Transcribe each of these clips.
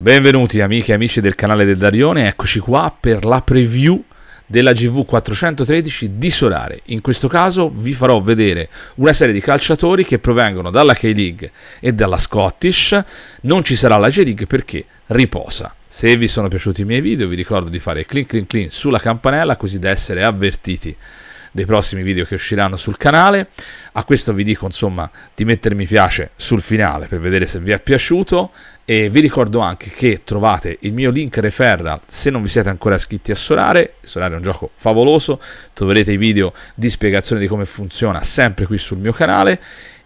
Benvenuti amiche e amici del canale del Darione, eccoci qua per la preview della GV413 di Solare. In questo caso vi farò vedere una serie di calciatori che provengono dalla K-League e dalla Scottish. Non ci sarà la J-League perché riposa. Se vi sono piaciuti i miei video vi ricordo di fare clic clic clic sulla campanella così da essere avvertiti dei prossimi video che usciranno sul canale. A questo vi dico insomma di mettere mi piace sul finale per vedere se vi è piaciuto e vi ricordo anche che trovate il mio link referral se non vi siete ancora iscritti a Solare. Solare è un gioco favoloso, troverete i video di spiegazione di come funziona sempre qui sul mio canale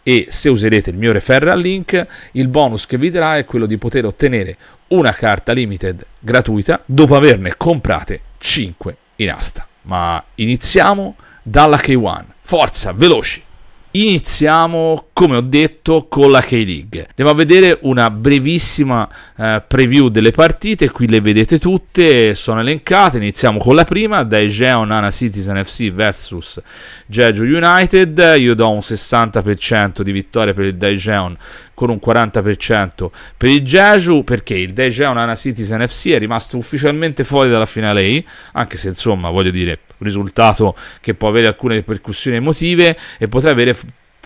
e se userete il mio referral link il bonus che vi darà è quello di poter ottenere una carta limited gratuita dopo averne comprate 5 in asta ma iniziamo dalla K1. Forza, veloci! Iniziamo, come ho detto, con la K-League. Andiamo a vedere una brevissima eh, preview delle partite, qui le vedete tutte, sono elencate. Iniziamo con la prima, Daejeon Nana Citizen FC vs Jeju United. Io do un 60% di vittoria per il Daejeon con un 40% per il Jeju, perché il Daejeon Nana Citizen FC è rimasto ufficialmente fuori dalla finale anche se insomma, voglio dire un risultato che può avere alcune ripercussioni emotive e potrà avere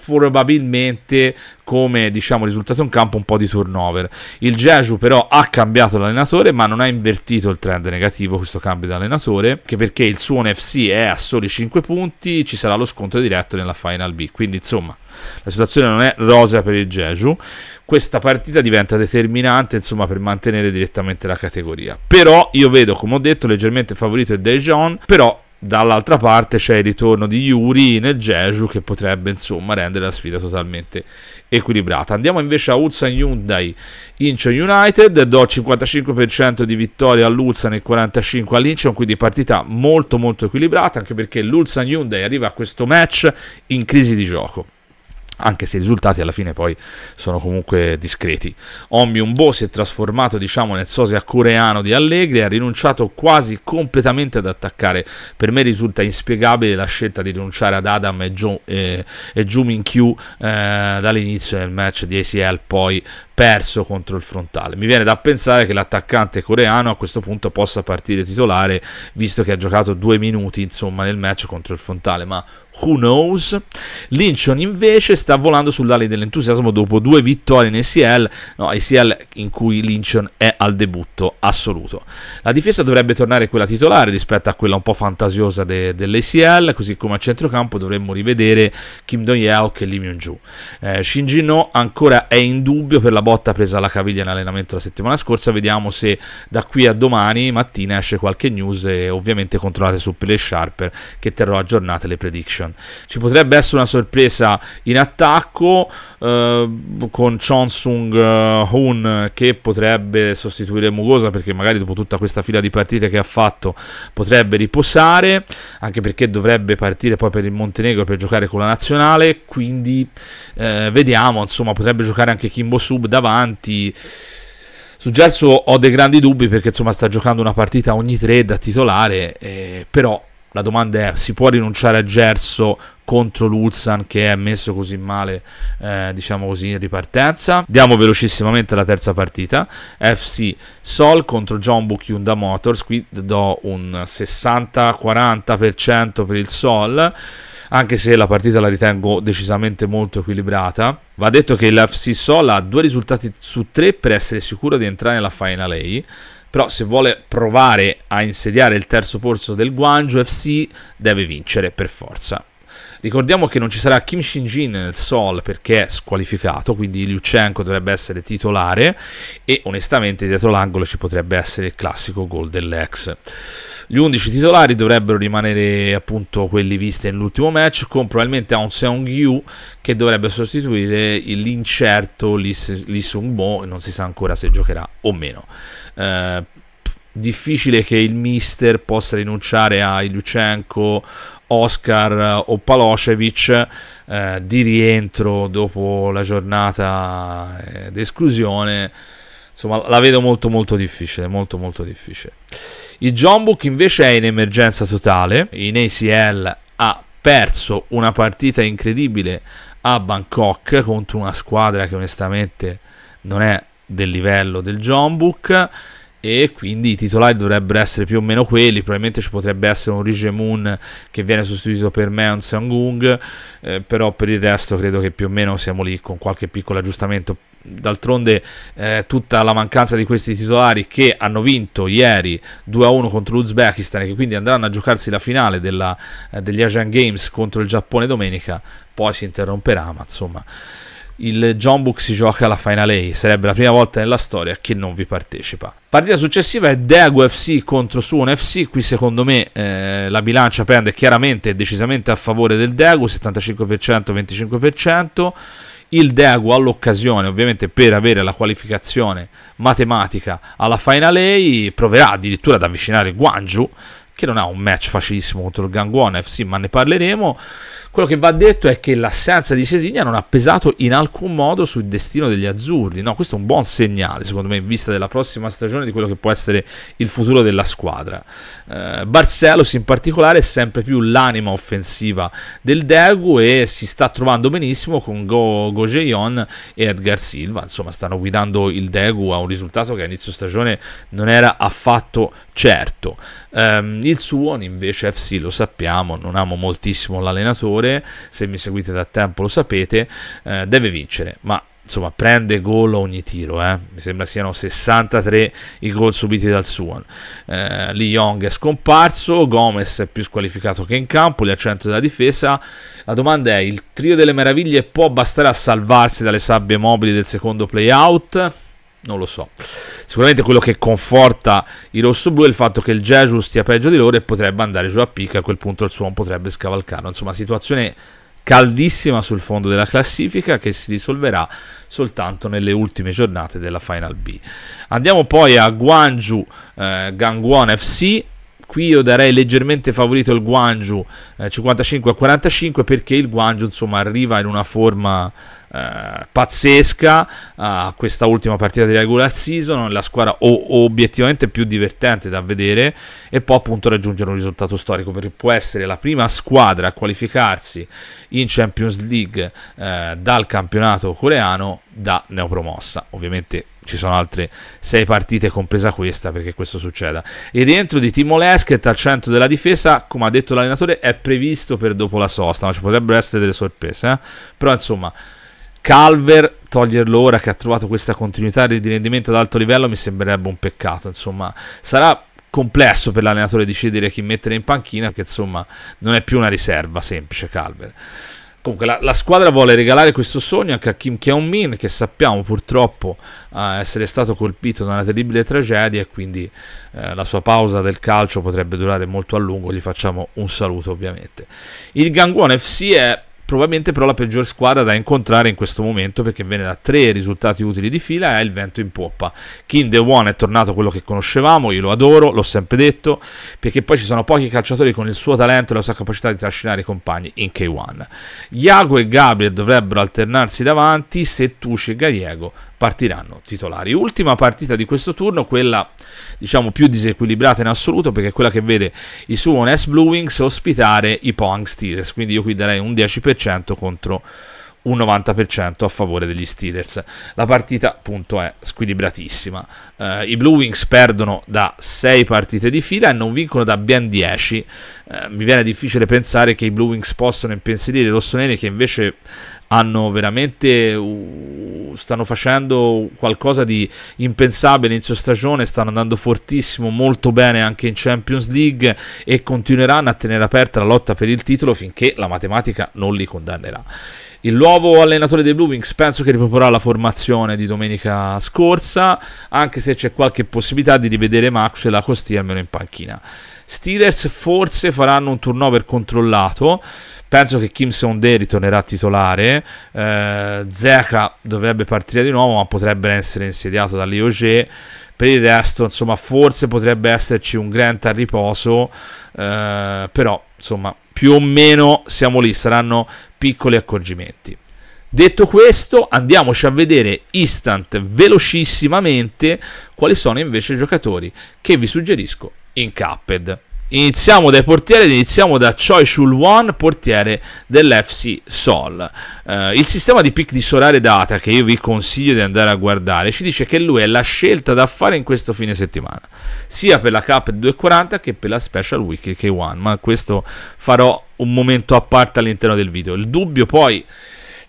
probabilmente come diciamo risultato in campo un po' di turnover. Il Jeju però ha cambiato l'allenatore ma non ha invertito il trend negativo questo cambio di allenatore che perché il suo NFC è a soli 5 punti ci sarà lo scontro diretto nella Final B quindi insomma la situazione non è rosa per il Jeju questa partita diventa determinante insomma per mantenere direttamente la categoria però io vedo come ho detto leggermente favorito il Daejeon però dall'altra parte c'è il ritorno di Yuri nel Jeju che potrebbe insomma rendere la sfida totalmente equilibrata. Andiamo invece a Ulsan Hyundai Incheon United, do 55% di vittoria all'Ulsan e 45% all'Incheon, quindi partita molto molto equilibrata anche perché l'Ulsan Hyundai arriva a questo match in crisi di gioco anche se i risultati alla fine poi sono comunque discreti. Ombium Bo si è trasformato diciamo nel sosia coreano di Allegri e ha rinunciato quasi completamente ad attaccare. Per me risulta inspiegabile la scelta di rinunciare ad Adam e, jo- eh, Q eh, dall'inizio del match di ACL poi perso contro il frontale. Mi viene da pensare che l'attaccante coreano a questo punto possa partire titolare, visto che ha giocato due minuti insomma, nel match contro il frontale, ma who knows? Lynchon invece sta volando sull'ali dell'entusiasmo dopo due vittorie in ACL, no, ACL in cui Lynchon è al debutto assoluto. La difesa dovrebbe tornare quella titolare rispetto a quella un po' fantasiosa de- dell'ACL, così come a centrocampo dovremmo rivedere Kim Dong-yeok e Lee Myung-ju. Eh, jin No ancora è in dubbio per la botta presa alla caviglia in allenamento la settimana scorsa. Vediamo se da qui a domani mattina esce qualche news e ovviamente controllate su Play Sharper che terrò aggiornate le prediction. Ci potrebbe essere una sorpresa in attacco eh, con Chonsung eh, Hoon che potrebbe sostituire Mugosa perché magari dopo tutta questa fila di partite che ha fatto potrebbe riposare, anche perché dovrebbe partire poi per il Montenegro per giocare con la nazionale, quindi eh, vediamo, insomma potrebbe giocare anche Kimbo Sub davanti. Su Gelso ho dei grandi dubbi perché insomma sta giocando una partita ogni tre da titolare, eh, però la domanda è si può rinunciare a Gerso contro l'Ulsan che è messo così male eh, diciamo così in ripartenza andiamo velocissimamente alla terza partita FC Sol contro John Book Hyundai Motors qui do un 60-40% per il Sol anche se la partita la ritengo decisamente molto equilibrata. Va detto che l'FC Sol ha due risultati su tre per essere sicuro di entrare nella Final A, però se vuole provare a insediare il terzo polso del Guangzhou FC deve vincere per forza. Ricordiamo che non ci sarà Kim Shin-jin nel Sol perché è squalificato, quindi Liuchenko dovrebbe essere titolare e onestamente dietro l'angolo ci potrebbe essere il classico gol dell'ex. Gli 11 titolari dovrebbero rimanere appunto quelli visti nell'ultimo match con probabilmente Aung Seong Yu che dovrebbe sostituire l'incerto Lee, Sung Mo e non si sa ancora se giocherà o meno. Eh, difficile che il mister possa rinunciare a Iluchenko Oscar eh, o Palosevic eh, di rientro dopo la giornata eh, d'esclusione insomma la vedo molto molto difficile molto molto difficile il John Book invece è in emergenza totale in ACL ha perso una partita incredibile a Bangkok contro una squadra che onestamente non è del livello del John Book e quindi i titolari dovrebbero essere più o meno quelli, probabilmente ci potrebbe essere un Rige Moon che viene sostituito per me un Sangung, eh, però per il resto credo che più o meno siamo lì con qualche piccolo aggiustamento. D'altronde eh, tutta la mancanza di questi titolari che hanno vinto ieri 2-1 contro l'Uzbekistan e che quindi andranno a giocarsi la finale della, eh, degli Asian Games contro il Giappone domenica, poi si interromperà, ma insomma il John Book si gioca alla Final 8, sarebbe la prima volta nella storia che non vi partecipa. Partita successiva è Daegu FC contro Suon FC, qui secondo me eh, la bilancia prende chiaramente e decisamente a favore del Daegu, 75% 25%, il Daegu ha l'occasione ovviamente per avere la qualificazione matematica alla Final 8, proverà addirittura ad avvicinare Guangzhou che non ha un match facilissimo contro il Gangwon sì, ma ne parleremo. Quello che va detto è che l'assenza di Cesigna non ha pesato in alcun modo sul destino degli azzurri. No, questo è un buon segnale, secondo me, in vista della prossima stagione di quello che può essere il futuro della squadra. Eh, Barcelos in particolare è sempre più l'anima offensiva del Degu e si sta trovando benissimo con Go, Go Jeon e Edgar Silva. Insomma, stanno guidando il Degu a un risultato che a inizio stagione non era affatto certo. Um, il Suon invece FC lo sappiamo, non amo moltissimo l'allenatore, se mi seguite da tempo lo sapete, eh, deve vincere, ma insomma prende gol ogni tiro, eh. mi sembra siano 63 i gol subiti dal Suon. Eh, Lee Young è scomparso, Gomez è più squalificato che in campo, li accento della difesa. La domanda è, il trio delle meraviglie può bastare a salvarsi dalle sabbie mobili del secondo playout? non lo so. Sicuramente quello che conforta i rossoblu è il fatto che il Jesus stia peggio di loro e potrebbe andare giù a picca, a quel punto il suon potrebbe scavalcarlo. Insomma, situazione caldissima sul fondo della classifica che si risolverà soltanto nelle ultime giornate della Final B. Andiamo poi a Guangzhou eh, Gangwon FC, qui io darei leggermente favorito il Guangzhou eh, 55 a 45 perché il Guangzhou insomma arriva in una forma eh, pazzesca a questa ultima partita di regular season, la squadra o, obiettivamente più divertente da vedere e può appunto raggiungere un risultato storico perché può essere la prima squadra a qualificarsi in Champions League eh, dal campionato coreano da neopromossa. Ovviamente ci sono altre sei partite, compresa questa, perché questo succeda. E dentro di Timo Lesket al centro della difesa, come ha detto l'allenatore, è previsto per dopo la sosta, ma ci potrebbero essere delle sorprese. Eh? Però insomma, Calver toglierlo ora che ha trovato questa continuità di rendimento ad alto livello mi sembrerebbe un peccato, insomma, sarà complesso per l'allenatore decidere chi mettere in panchina che insomma non è più una riserva semplice Calver. Comunque la, la squadra vuole regalare questo sogno anche a Kim Kyung-min che sappiamo purtroppo eh, essere stato colpito da una terribile tragedia e quindi eh, la sua pausa del calcio potrebbe durare molto a lungo, gli facciamo un saluto ovviamente. Il Gangwon FC è probabilmente però la peggior squadra da incontrare in questo momento perché viene da tre risultati utili di fila e ha il vento in poppa. King The One è tornato quello che conoscevamo, io lo adoro, l'ho sempre detto, perché poi ci sono pochi calciatori con il suo talento e la sua capacità di trascinare i compagni in K1. Iago e Gabriel dovrebbero alternarsi davanti se Tusci e Gallego partiranno titolari. Ultima partita di questo turno, quella diciamo più disequilibrata in assoluto perché è quella che vede i Suwon S Blue Wings ospitare i Pohang Steelers, quindi io qui darei un 10% contro un 90% a favore degli Steelers. La partita appunto è squilibratissima. Eh, I Blue Wings perdono da 6 partite di fila e non vincono da ben 10. Eh, mi viene difficile pensare che i Blue Wings possano impensierire i rossoneri che invece hanno veramente stanno facendo qualcosa di impensabile inizio stagione, stanno andando fortissimo, molto bene anche in Champions League e continueranno a tenere aperta la lotta per il titolo finché la matematica non li condannerà. Il nuovo allenatore dei Blue Wings penso che riproporrà la formazione di domenica scorsa, anche se c'è qualche possibilità di rivedere Max e la Costia almeno in panchina. Steelers forse faranno un turnover controllato, penso che Kim Sondé ritornerà titolare, eh, Zeca dovrebbe partire di nuovo ma potrebbe essere insediato dall'IOG per il resto insomma forse potrebbe esserci un Grant a riposo eh, però insomma, più o meno siamo lì, saranno piccoli accorgimenti. Detto questo, andiamoci a vedere instant velocissimamente quali sono invece i giocatori che vi suggerisco in Capped. Iniziamo dai portieri, ed iniziamo da Choi Shulwon, portiere dell'FC Sol. Uh, il sistema di pick di Solare Data, che io vi consiglio di andare a guardare, ci dice che lui è la scelta da fare in questo fine settimana, sia per la Cup 240 che per la Special Week K1, ma questo farò un momento a parte all'interno del video. Il dubbio poi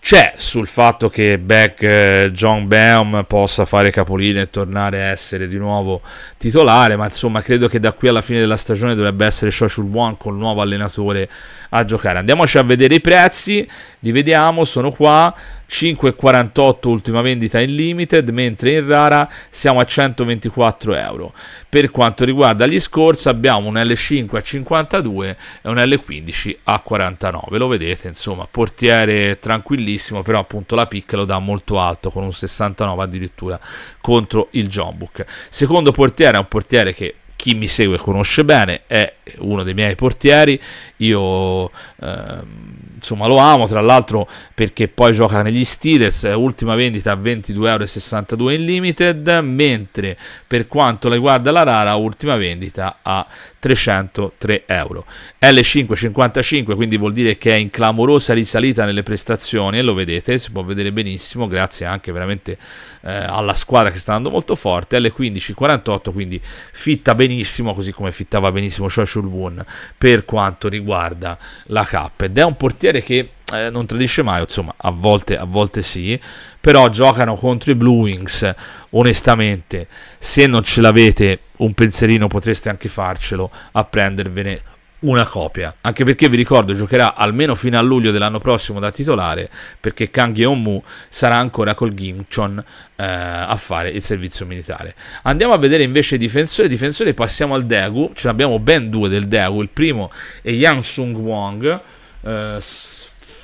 c'è sul fatto che back eh, John Baum possa fare capolino e tornare a essere di nuovo titolare, ma insomma credo che da qui alla fine della stagione dovrebbe essere Shoshul One col nuovo allenatore a giocare. Andiamoci a vedere i prezzi, li vediamo, sono qua. 5,48 ultima vendita in limited, mentre in rara siamo a 124 euro. Per quanto riguarda gli scorsi abbiamo un L5 a 52 e un L15 a 49, lo vedete insomma, portiere tranquillissimo, però appunto la picca lo dà molto alto con un 69 addirittura contro il John Secondo portiere è un portiere che chi mi segue conosce bene, è uno dei miei portieri, io ehm, insomma lo amo, tra l'altro perché poi gioca negli Steelers, eh, ultima vendita a 22,62€ in limited, mentre per quanto riguarda la rara, ultima vendita a 303 euro. L555 quindi vuol dire che è in clamorosa risalita nelle prestazioni e lo vedete, si può vedere benissimo grazie anche veramente eh, alla squadra che sta andando molto forte. L1548 quindi fitta benissimo così come fittava benissimo Choi Shulbun per quanto riguarda la K ed è un portiere che eh, non tradisce mai, insomma, a volte, a volte sì, però giocano contro i Blue Wings, onestamente, se non ce l'avete un pensierino potreste anche farcelo a prendervene una copia. Anche perché vi ricordo giocherà almeno fino a luglio dell'anno prossimo da titolare, perché Kang Yeonmu sarà ancora col Gimchon eh, a fare il servizio militare. Andiamo a vedere invece i difensori. Difensori passiamo al Daegu, ce ne abbiamo ben due del Daegu, il primo è Yang Sung Wong. Eh,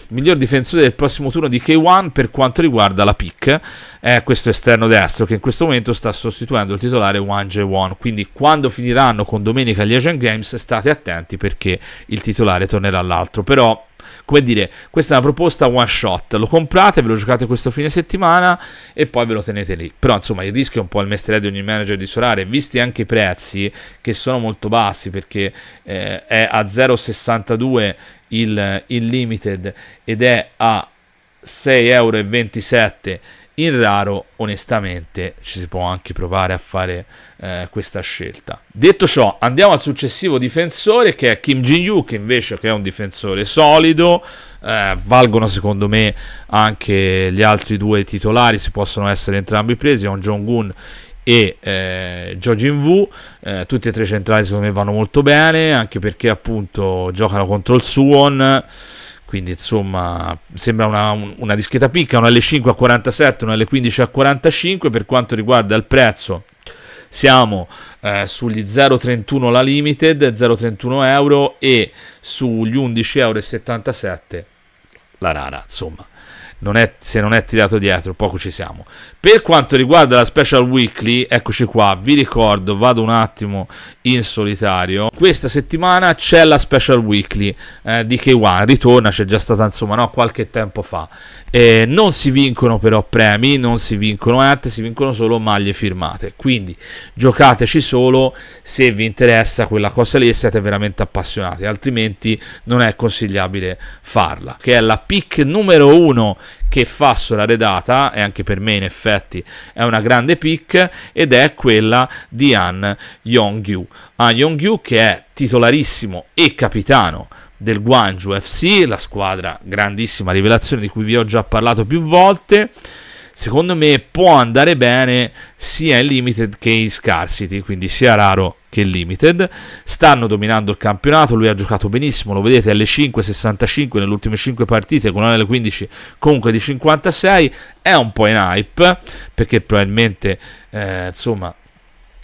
miglior difensore del prossimo turno di K1 per quanto riguarda la pick è questo esterno destro che in questo momento sta sostituendo il titolare 1J1 quindi quando finiranno con domenica gli Asian Games state attenti perché il titolare tornerà all'altro però come dire, questa è una proposta one shot, lo comprate, ve lo giocate questo fine settimana e poi ve lo tenete lì. Però insomma il rischio è un po' il mestiere di ogni manager di Solare, visti anche i prezzi che sono molto bassi perché eh, è a 0,62 il, il limited ed è a 6,27 euro in raro, onestamente, ci si può anche provare a fare eh, questa scelta. Detto ciò, andiamo al successivo difensore che è Kim Jin-yu, che invece che è un difensore solido, eh, valgono secondo me anche gli altri due titolari, si possono essere entrambi presi, è un Jong-un e eh, Jojin Vu, eh, tutti e tre centrali secondo me vanno molto bene, anche perché appunto giocano contro il Suwon quindi insomma sembra una, una, dischetta picca, una L5 a 47, una L15 a 45, per quanto riguarda il prezzo siamo eh, sugli 0,31 la limited, 0,31 euro e sugli 11,77 euro la rara, insomma non è, se non è tirato dietro, poco ci siamo. Per quanto riguarda la Special Weekly, eccoci qua, vi ricordo, vado un attimo in solitario. Questa settimana c'è la Special Weekly eh, di K1, ritorna, c'è già stata insomma no, qualche tempo fa. Eh, non si vincono però premi, non si vincono arte, si vincono solo maglie firmate. Quindi giocateci solo se vi interessa quella cosa lì e siete veramente appassionati, altrimenti non è consigliabile farla. Che è la pick numero 1 che fa sulla redata, e anche per me in effetti è una grande pick, ed è quella di Han Yong-yu. Han Yong-yu che è titolarissimo e capitano del Guangzhou FC, la squadra grandissima rivelazione di cui vi ho già parlato più volte. Secondo me può andare bene sia in limited che in scarcity, quindi sia raro che il Limited. Stanno dominando il campionato, lui ha giocato benissimo, lo vedete alle 5.65 nelle ultime 5 partite con alle 15 comunque di 56, è un po' in hype perché probabilmente eh, insomma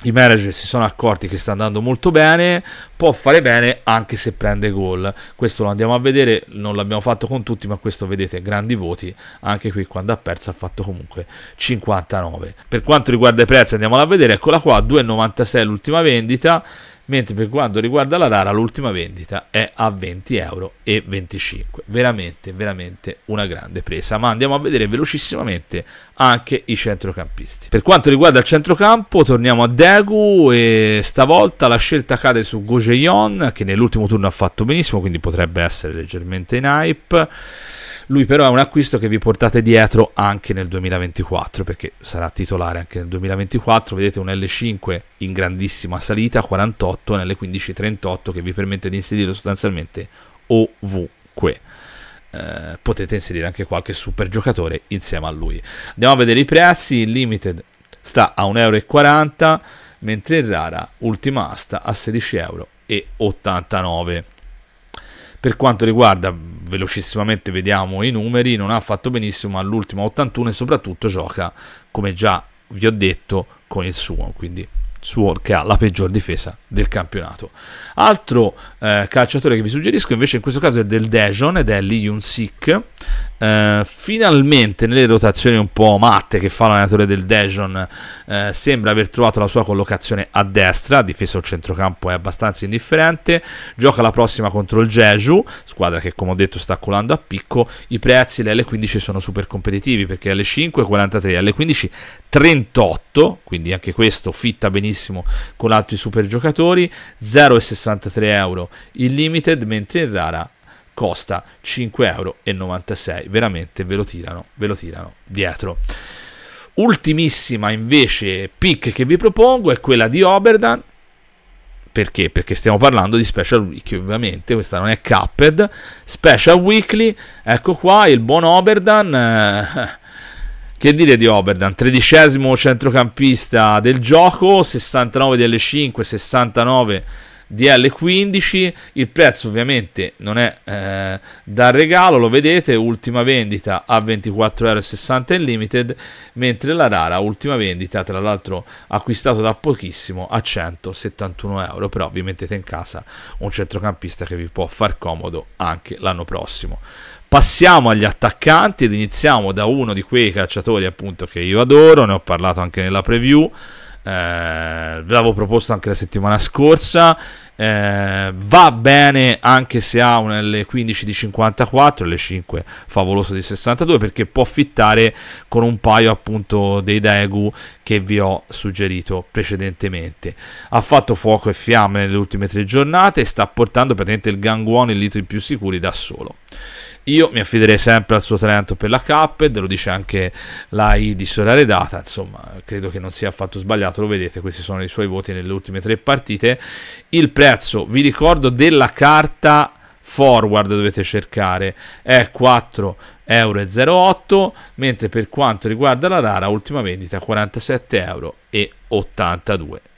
i manager si sono accorti che sta andando molto bene, può fare bene anche se prende gol. Questo lo andiamo a vedere, non l'abbiamo fatto con tutti, ma questo vedete, grandi voti, anche qui quando ha perso ha fatto comunque 59. Per quanto riguarda i prezzi andiamola a vedere, eccola qua, 2,96 l'ultima vendita, mentre per quanto riguarda la rara l'ultima vendita è a 20 euro e 25 veramente veramente una grande presa ma andiamo a vedere velocissimamente anche i centrocampisti per quanto riguarda il centrocampo torniamo a Degu e stavolta la scelta cade su Gojeon che nell'ultimo turno ha fatto benissimo quindi potrebbe essere leggermente in hype lui però è un acquisto che vi portate dietro anche nel 2024 perché sarà titolare anche nel 2024. Vedete un L5 in grandissima salita, 48, un L15-38 che vi permette di inserirlo sostanzialmente ovunque. Eh, potete inserire anche qualche super giocatore insieme a lui. Andiamo a vedere i prezzi. Il limited sta a 1,40 euro, mentre il rara ultima asta a 16,89 euro. Per quanto riguarda velocissimamente vediamo i numeri, non ha fatto benissimo all'ultimo 81 e soprattutto gioca, come già vi ho detto, con il suo. Quindi Suor che ha la peggior difesa del campionato. Altro eh, calciatore che vi suggerisco invece in questo caso è del Dejon ed è Lee Yun Sik. Eh, finalmente nelle rotazioni un po' matte che fa l'allenatore del Dejon eh, sembra aver trovato la sua collocazione a destra, difesa o centrocampo è abbastanza indifferente. Gioca la prossima contro il Jeju, squadra che come ho detto sta colando a picco. I prezzi le L15 sono super competitivi perché alle 5 43, alle 15 38, quindi anche questo fitta benissimo benissimo con altri super giocatori 0,63 euro il limited mentre in rara costa 5,96 euro veramente ve lo tirano ve lo tirano dietro ultimissima invece pick che vi propongo è quella di Oberdan perché? Perché stiamo parlando di Special Weekly, ovviamente, questa non è Capped. Special Weekly, ecco qua il buon Oberdan. Eh, che dire di Oberdan, tredicesimo centrocampista del gioco, 69 delle 5, 69 di l 15 il prezzo ovviamente non è eh, da regalo lo vedete ultima vendita a 24,60€ in limited mentre la rara ultima vendita tra l'altro acquistato da pochissimo a 171€ però vi mettete in casa un centrocampista che vi può far comodo anche l'anno prossimo Passiamo agli attaccanti ed iniziamo da uno di quei calciatori appunto che io adoro, ne ho parlato anche nella preview, ve eh, l'avevo proposto anche la settimana scorsa. Eh, va bene anche se ha un L15 di 54, L5 favoloso di 62 perché può fittare con un paio appunto dei Daegu che vi ho suggerito precedentemente. Ha fatto fuoco e fiamme nelle ultime tre giornate e sta portando praticamente il Gangwon e i litri più sicuri da solo. Io mi affiderei sempre al suo talento per la Cuphead, lo dice anche l'AI di Solare Data, insomma credo che non sia affatto sbagliato, lo vedete, questi sono i suoi voti nelle ultime tre partite. Il prezzo, vi ricordo, della carta forward dovete cercare è 4,08 euro mentre per quanto riguarda la rara ultima vendita 47,82 euro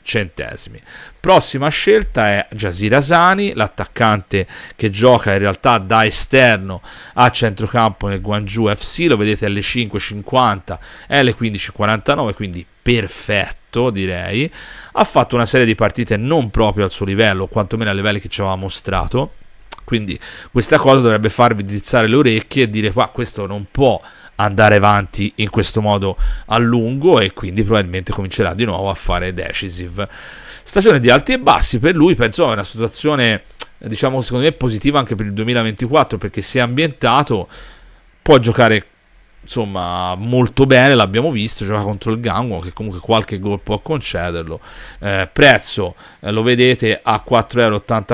centesimi. Prossima scelta è Jasir Asani, l'attaccante che gioca in realtà da esterno a centrocampo nel Guangzhou FC, lo vedete alle 5.50 e alle 15.49, quindi perfetto direi. Ha fatto una serie di partite non proprio al suo livello, quantomeno ai livelli che ci aveva mostrato, quindi questa cosa dovrebbe farvi drizzare le orecchie e dire qua questo non può andare avanti in questo modo a lungo e quindi probabilmente comincerà di nuovo a fare decisive. Stagione di alti e bassi per lui, penso è una situazione diciamo secondo me positiva anche per il 2024 perché si è ambientato, può giocare insomma molto bene, l'abbiamo visto, gioca contro il Gangwon che comunque qualche gol può concederlo. Eh, prezzo eh, lo vedete a 4,84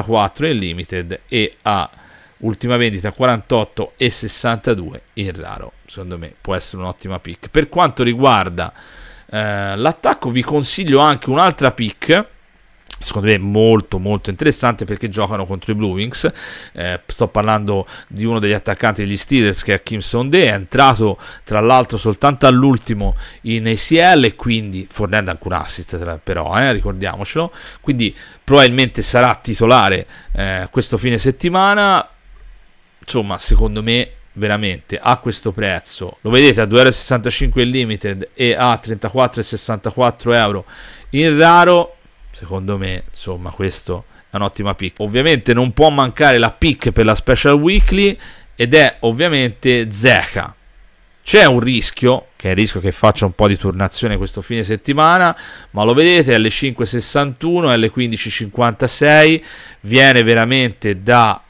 euro in limited e a ultima vendita 48 e 62 in raro secondo me può essere un'ottima pick per quanto riguarda eh, l'attacco vi consiglio anche un'altra pick secondo me molto molto interessante perché giocano contro i Blue Wings eh, sto parlando di uno degli attaccanti degli Steelers che è Kim Sondé è entrato tra l'altro soltanto all'ultimo in ACL quindi fornendo anche un assist però eh, ricordiamocelo quindi probabilmente sarà titolare eh, questo fine settimana insomma, secondo me veramente a questo prezzo lo vedete a 2,65€ il limited e a 34,64 euro in raro secondo me insomma questo è un'ottima pick ovviamente non può mancare la pick per la special weekly ed è ovviamente Zeca c'è un rischio, che è il rischio che faccia un po' di turnazione questo fine settimana, ma lo vedete alle 5.61, alle 15.56, viene veramente da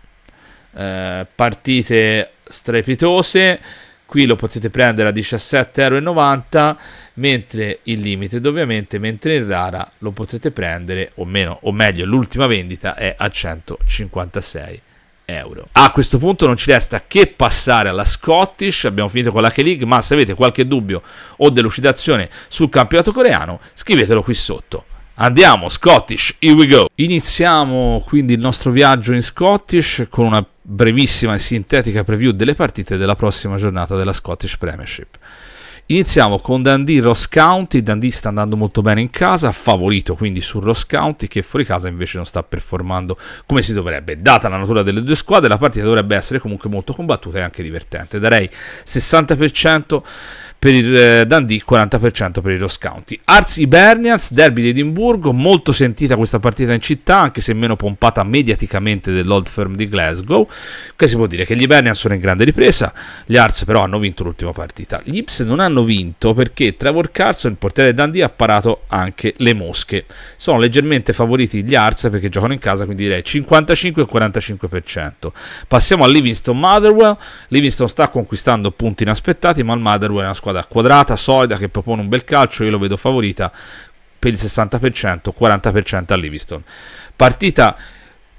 eh, partite strepitose. Qui lo potete prendere a 17,90€, mentre il limited ovviamente, mentre in rara lo potete prendere, o, meno, o meglio l'ultima vendita è a 156 Euro. A questo punto non ci resta che passare alla Scottish, abbiamo finito con la K-League, ma se avete qualche dubbio o delucidazione sul campionato coreano, scrivetelo qui sotto. Andiamo, Scottish, here we go. Iniziamo quindi il nostro viaggio in Scottish con una brevissima e sintetica preview delle partite della prossima giornata della Scottish Premiership. Iniziamo con Dundee Ross County, Dundee sta andando molto bene in casa, favorito quindi su Ross County che fuori casa invece non sta performando come si dovrebbe. Data la natura delle due squadre la partita dovrebbe essere comunque molto combattuta e anche divertente. Darei 60% per il eh, Dundee, 40% per i Ross County. Arts Ibernians, derby di Edimburgo, molto sentita questa partita in città, anche se meno pompata mediaticamente dell'Old Firm di Glasgow, che si può dire che gli Ibernians sono in grande ripresa, gli Arts però hanno vinto l'ultima partita. Gli Ips non hanno vinto perché Trevor Carson, il portiere Dundee, ha parato anche le mosche. Sono leggermente favoriti gli Arts perché giocano in casa, quindi direi 55 45%. Passiamo a Livingston Motherwell, Livingston sta conquistando punti inaspettati, ma il Motherwell è una squadra squadra quadrata, solida, che propone un bel calcio, io lo vedo favorita per il 60%, 40% a Livingston. Partita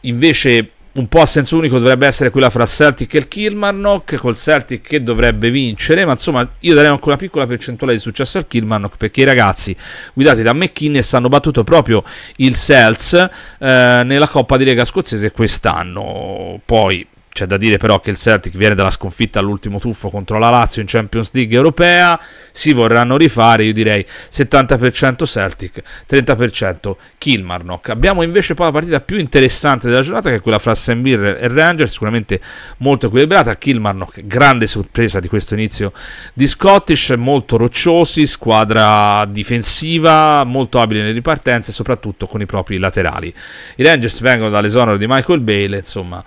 invece un po' a senso unico dovrebbe essere quella fra Celtic e il Kilmarnock, col Celtic che dovrebbe vincere, ma insomma io darei anche una piccola percentuale di successo al Kilmarnock perché i ragazzi guidati da McInnes hanno battuto proprio il Celts eh, nella Coppa di Lega scozzese quest'anno. Poi c'è da dire però che il Celtic viene dalla sconfitta all'ultimo tuffo contro la Lazio in Champions League europea, si vorranno rifare, io direi 70% Celtic, 30% Kilmarnock. Abbiamo invece poi la partita più interessante della giornata che è quella fra St. Mirren e Rangers, sicuramente molto equilibrata, Kilmarnock grande sorpresa di questo inizio di Scottish, molto rocciosi, squadra difensiva, molto abile nelle ripartenze, soprattutto con i propri laterali. I Rangers vengono dall'esonero di Michael Bale, insomma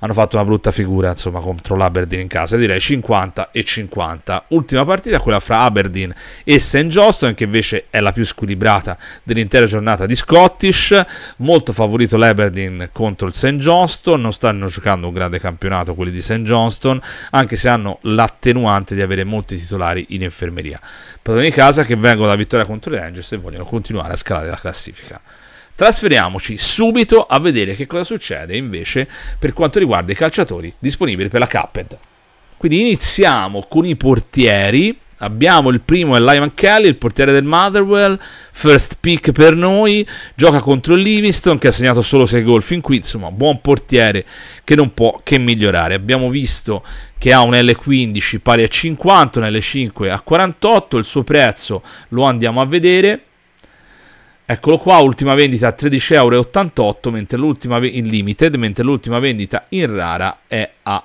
hanno fatto una brutta brutta figura insomma, contro l'Aberdeen in casa, direi 50 e 50. Ultima partita, quella fra Aberdeen e St. Johnston, che invece è la più squilibrata dell'intera giornata di Scottish, molto favorito l'Aberdeen contro il St. Johnston, non stanno giocando un grande campionato quelli di St. Johnston, anche se hanno l'attenuante di avere molti titolari in infermeria. Padroni di casa che vengono da vittoria contro i Rangers e vogliono continuare a scalare la classifica. Trasferiamoci subito a vedere che cosa succede invece per quanto riguarda i calciatori disponibili per la Cuphead. Quindi iniziamo con i portieri. Abbiamo il primo è Lyman Kelly, il portiere del Motherwell, first pick per noi, gioca contro il Livingston che ha segnato solo 6 gol fin qui, insomma buon portiere che non può che migliorare. Abbiamo visto che ha un L15 pari a 50, un L5 a 48, il suo prezzo lo andiamo a vedere. Eccolo qua, ultima vendita a 13,88 euro, mentre l'ultima in limited, mentre l'ultima vendita in rara è a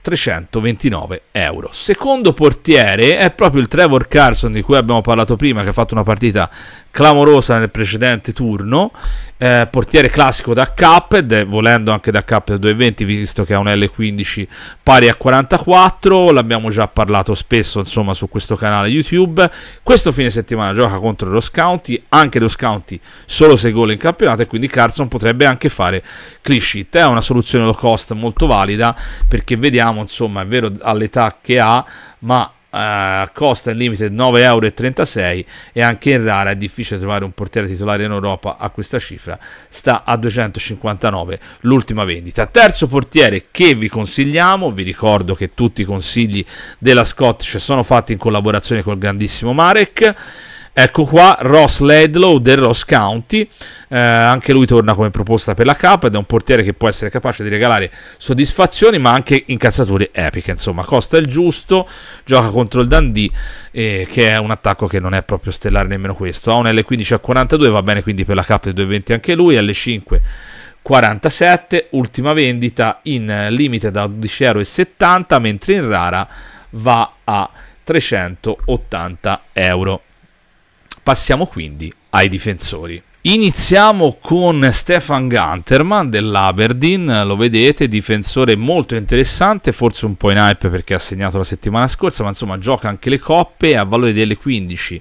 329 euro. Secondo portiere è proprio il Trevor Carson di cui abbiamo parlato prima, che ha fatto una partita clamorosa nel precedente turno, eh, portiere classico da Cuphead, volendo anche da Cuphead 220 visto che ha un L15 pari a 44, l'abbiamo già parlato spesso insomma su questo canale YouTube, questo fine settimana gioca contro lo Scounty, anche lo Scounty solo 6 gol in campionato e quindi Carson potrebbe anche fare clean sheet, è una soluzione low cost molto valida perché vediamo insomma è vero all'età che ha ma eh, costa in limite 9,36 euro e anche in rara è difficile trovare un portiere titolare in Europa a questa cifra, sta a 259 l'ultima vendita. Terzo portiere che vi consigliamo, vi ricordo che tutti i consigli della Scottish sono fatti in collaborazione col grandissimo Marek Ecco qua Ross Ledlow del Ross County, eh, anche lui torna come proposta per la Cup ed è un portiere che può essere capace di regalare soddisfazioni ma anche incazzature epiche, insomma costa il giusto, gioca contro il Dundee eh, che è un attacco che non è proprio stellare nemmeno questo, ha un L15 a 42, va bene quindi per la Cup del 220 anche lui, L5 47, ultima vendita in limite da 12,70 euro mentre in rara va a 380 euro. Passiamo quindi ai difensori. Iniziamo con Stefan Gunterman dell'Aberdeen, lo vedete, difensore molto interessante, forse un po' in hype perché ha segnato la settimana scorsa, ma insomma gioca anche le coppe, ha valore delle 15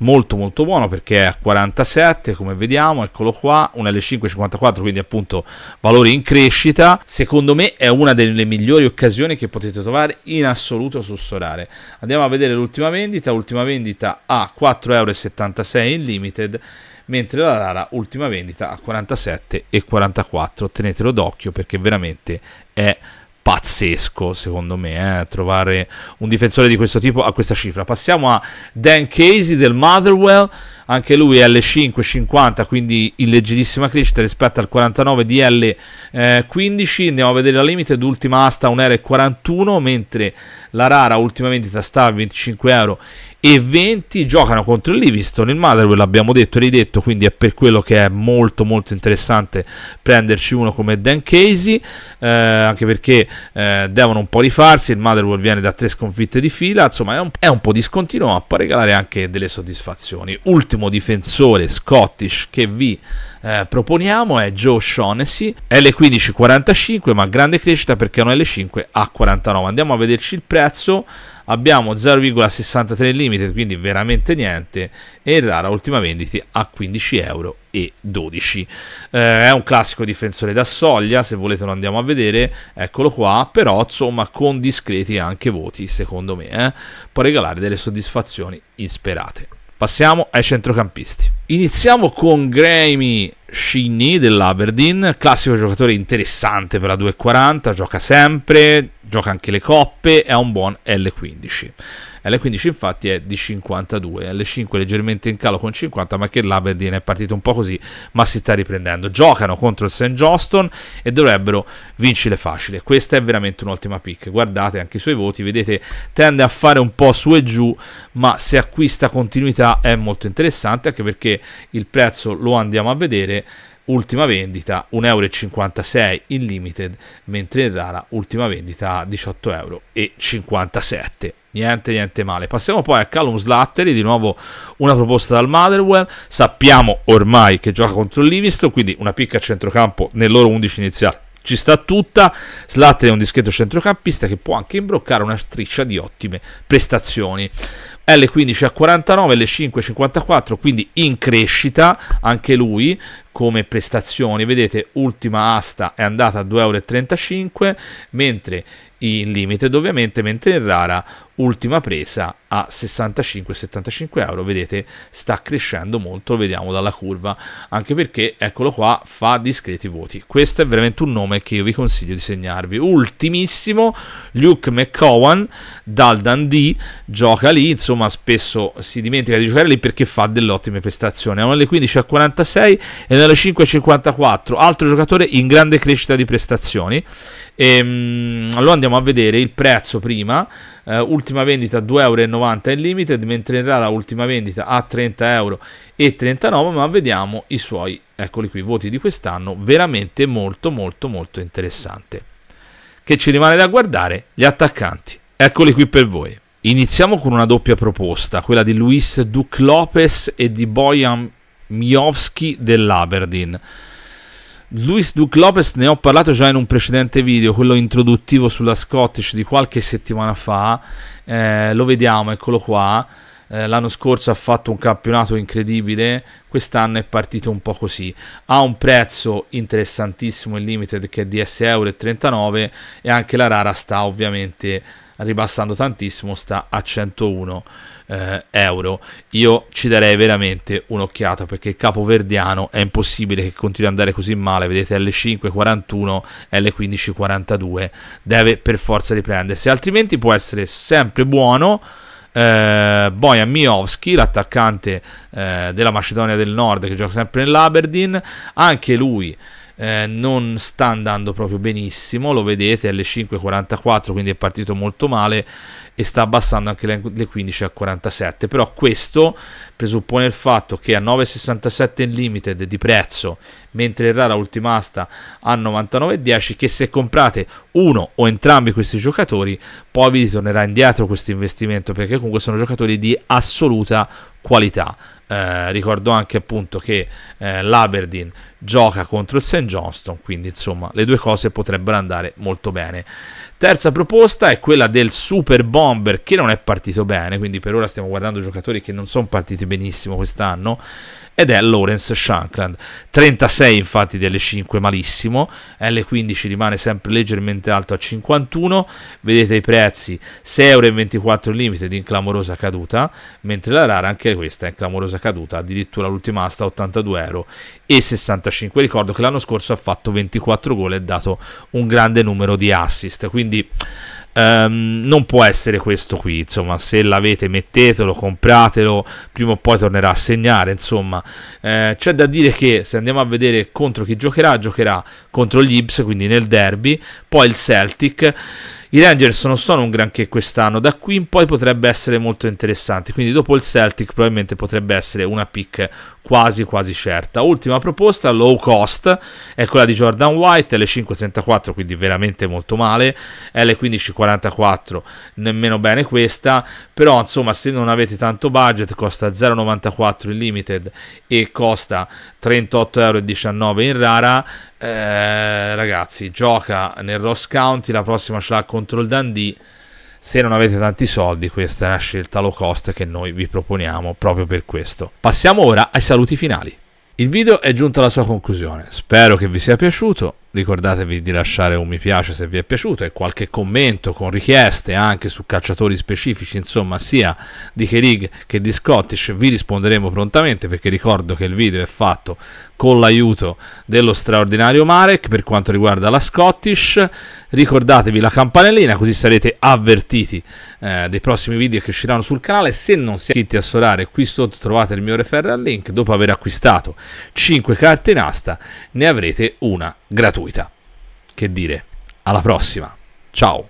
molto molto buono perché è a 47 come vediamo eccolo qua un L554 quindi appunto valori in crescita secondo me è una delle migliori occasioni che potete trovare in assoluto su Sorare andiamo a vedere l'ultima vendita ultima vendita a 4,76 euro in limited mentre la Rara ultima vendita a 47,44 tenetelo d'occhio perché veramente è pazzesco, secondo me, eh, trovare un difensore di questo tipo a questa cifra. Passiamo a Dan Casey del Motherwell anche lui L5,50 quindi in leggerissima crescita rispetto al 49 di L15 eh, andiamo a vedere la limited ultima asta 1,41€ mentre la rara ultima vendita sta a 25 euro e 20 giocano contro il Livingston il Motherwell l'abbiamo detto e ridetto quindi è per quello che è molto molto interessante prenderci uno come Dan Casey eh, anche perché eh, devono un po' rifarsi il Motherwell viene da tre sconfitte di fila insomma è un, è un po' discontinuo ma può regalare anche delle soddisfazioni ultimo ultimo difensore scottish che vi eh, proponiamo è Joe Shaughnessy, l 15 45 ma grande crescita perché è un L5 a 49. Andiamo a vederci il prezzo, abbiamo 0,63 limite, quindi veramente niente, e rara ultima vendita a 15 euro. E 12 eh, è un classico difensore da soglia se volete lo andiamo a vedere eccolo qua però insomma con discreti anche voti secondo me eh, può regalare delle soddisfazioni insperate Passiamo ai centrocampisti. Iniziamo con Gremi Shinny dell'Aberdeen, classico giocatore interessante per la 2.40, gioca sempre, gioca anche le coppe, è un buon L15. L15 infatti è di 52, L5 leggermente in calo con 50, ma che l'Aberdeen è partito un po' così, ma si sta riprendendo. Giocano contro il St. Johnston e dovrebbero vincere facile. Questa è veramente un'ottima pick. Guardate anche i suoi voti, vedete, tende a fare un po' su e giù, ma se acquista continuità è molto interessante, anche perché il prezzo lo andiamo a vedere ultima vendita 1,56 euro in limited, mentre in rara ultima vendita 18,57 euro. Niente, niente male. Passiamo poi a Calum Slattery, di nuovo una proposta dal Motherwell. Sappiamo ormai che gioca contro il Livingston, quindi una picca a centrocampo nel loro 11 iniziale ci sta tutta. Slatter è un discreto centrocampista che può anche imbroccare una striscia di ottime prestazioni. L15 a 49, L5 a 54, quindi in crescita anche lui come prestazioni. Vedete, ultima asta è andata a 2,35 euro, mentre in limited ovviamente, mentre in rara ultima presa a 65-75 euro. Vedete, sta crescendo molto, lo vediamo dalla curva, anche perché, eccolo qua, fa discreti voti. Questo è veramente un nome che io vi consiglio di segnarvi. Ultimissimo, Luke McCowan dal Dundee, gioca lì, insomma spesso si dimentica di giocare lì perché fa delle ottime prestazioni. È 1,15 a 46 e nella alle 5.54, altro giocatore in grande crescita di prestazioni. E, ehm, mh, lo andiamo a vedere, il prezzo prima, eh, ultima vendita a euro in limited, mentre in rara ultima vendita a 30,39 euro, ma vediamo i suoi, eccoli qui, voti di quest'anno, veramente molto molto molto interessante. Che ci rimane da guardare? Gli attaccanti. Eccoli qui per voi. Iniziamo con una doppia proposta, quella di Luis Duc Lopez e di Boyan Miovski dell'Aberdeen. Luis Duke Lopez ne ho parlato già in un precedente video, quello introduttivo sulla Scottish di qualche settimana fa, eh, lo vediamo, eccolo qua, eh, l'anno scorso ha fatto un campionato incredibile, quest'anno è partito un po' così, ha un prezzo interessantissimo il limited che è di euro e anche la rara sta ovviamente ribassando tantissimo sta a 101 eh, euro io ci darei veramente un'occhiata perché il capoverdiano è impossibile che continui ad andare così male vedete l 541 41 L15 deve per forza riprendersi altrimenti può essere sempre buono eh, Bojan Miovski, l'attaccante eh, della Macedonia del Nord che gioca sempre nell'Aberdeen, anche lui eh, non sta andando proprio benissimo, lo vedete alle 5.44 quindi è partito molto male e sta abbassando anche le 15.47, però questo presuppone il fatto che a 9.67 in limited di prezzo, mentre il Rara ultimasta a 99.10, che se comprate uno o entrambi questi giocatori poi vi tornerà indietro questo investimento perché comunque sono giocatori di assoluta qualità. Eh, ricordo anche appunto che eh, l'Aberdeen gioca contro il St. Johnston, quindi insomma le due cose potrebbero andare molto bene. Terza proposta è quella del Super Bomber che non è partito bene, quindi per ora stiamo guardando giocatori che non sono partiti benissimo quest'anno, ed è Lawrence Shankland. 36 infatti delle 5 malissimo, L15 rimane sempre leggermente alto a 51, vedete i prezzi 6,24 euro limited in clamorosa caduta, mentre la rara anche questa è in clamorosa caduta, addirittura l'ultima asta 82 euro e 65 45. Ricordo che l'anno scorso ha fatto 24 gol e dato un grande numero di assist. Quindi um, non può essere questo qui. Insomma, se l'avete, mettetelo, compratelo. Prima o poi tornerà a segnare. Insomma, eh, c'è da dire che se andiamo a vedere contro chi giocherà, giocherà contro gli Ibs, quindi nel derby, poi il Celtic i Rangers non sono un granché quest'anno, da qui in poi potrebbe essere molto interessante, quindi dopo il Celtic probabilmente potrebbe essere una pick quasi quasi certa. Ultima proposta, low cost, è quella di Jordan White, L534, quindi veramente molto male, L1544, nemmeno bene questa, però insomma se non avete tanto budget costa 0,94 in limited e costa 38,19 euro in rara, eh, ragazzi, gioca nel Ross County, la prossima ce l'ha contro il Dundee. Se non avete tanti soldi, questa è una scelta low cost che noi vi proponiamo proprio per questo. Passiamo ora ai saluti finali. Il video è giunto alla sua conclusione, spero che vi sia piaciuto, ricordatevi di lasciare un mi piace se vi è piaciuto e qualche commento con richieste anche su cacciatori specifici, insomma sia di Kerig che di Scottish, vi risponderemo prontamente perché ricordo che il video è fatto con l'aiuto dello straordinario Marek per quanto riguarda la Scottish. Ricordatevi la campanellina così sarete avvertiti eh, dei prossimi video che usciranno sul canale. Se non siete iscritti a Solare, qui sotto trovate il mio referral link. Dopo aver acquistato 5 carte in asta ne avrete una gratuita. Che dire, alla prossima. Ciao!